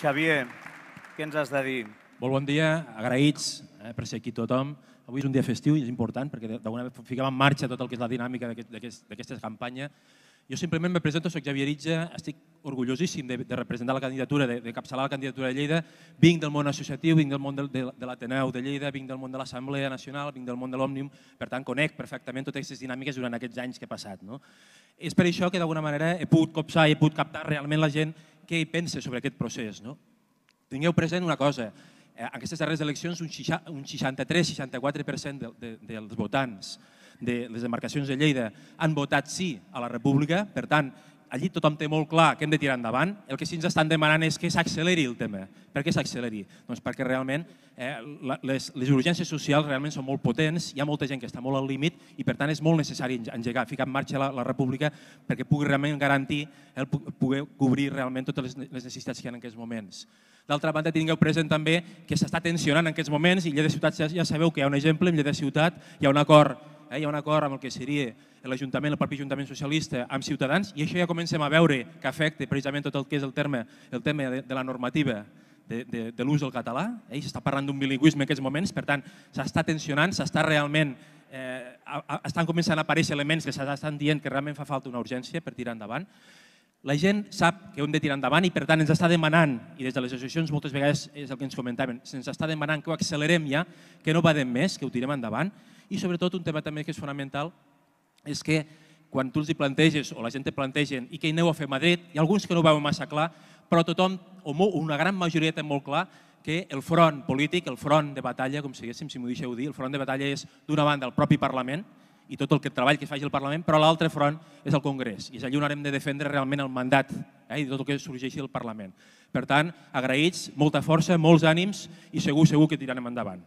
Xavier, què ens has de dir? Molt bon dia, agraïts eh, per ser aquí tothom. Avui és un dia festiu i és important perquè d'alguna vegada fiquem en marxa tot el que és la dinàmica d'aquesta aquest, campanya. Jo simplement me presento, soc Xavier Itja, estic orgullosíssim de, de representar la candidatura, de, de capçalar la candidatura de Lleida. Vinc del món associatiu, vinc del món de, de, de l'Ateneu de Lleida, vinc del món de l'Assemblea Nacional, vinc del món de l'Òmnium, per tant conec perfectament totes aquestes dinàmiques durant aquests anys que he passat. No? És per això que d'alguna manera he pogut copsar i he pogut captar realment la gent què hi pensa sobre aquest procés. No? Tingueu present una cosa, en eh, aquestes darreres eleccions un 63-64% de, de, dels votants de les demarcacions de Lleida han votat sí a la república, per tant, allí tothom té molt clar que hem de tirar endavant, el que sí ens estan demanant és que s'acceleri el tema. Per què s'acceleri? Doncs perquè realment eh, les, les urgències socials realment són molt potents, hi ha molta gent que està molt al límit i per tant és molt necessari engegar, ficar en marxa la, la república perquè pugui realment garantir, el, eh, poder cobrir realment totes les, les necessitats que hi ha en aquests moments. D'altra banda, tingueu present també que s'està tensionant en aquests moments i Lleida Ciutat ja sabeu que hi ha un exemple, en Lleida Ciutat hi ha un acord eh? hi ha un acord amb el que seria l'Ajuntament, el propi Ajuntament Socialista, amb Ciutadans, i això ja comencem a veure que afecta precisament tot el que és el terme, el tema de, de la normativa de, de, de l'ús del català. Eh? S'està parlant d'un bilingüisme en aquests moments, per tant, s'està tensionant, s'està realment eh, estan començant a aparèixer elements que s'estan dient que realment fa falta una urgència per tirar endavant. La gent sap que hem de tirar endavant i, per tant, ens està demanant, i des de les associacions moltes vegades és el que ens comentaven, se'ns està demanant que ho accelerem ja, que no badem més, que ho tirem endavant i sobretot un tema també que és fonamental és que quan tu els hi planteges o la gent te plantegen i què hi aneu a fer a Madrid, hi ha alguns que no ho veuen massa clar, però tothom, o una gran majoria té molt clar que el front polític, el front de batalla, com si diguéssim, si m'ho deixeu dir, el front de batalla és d'una banda el propi Parlament i tot el que treball que faci el Parlament, però l'altre front és el Congrés i és allà on haurem de defendre realment el mandat eh, i tot el que sorgeixi del Parlament. Per tant, agraïts, molta força, molts ànims i segur, segur que tirarem endavant.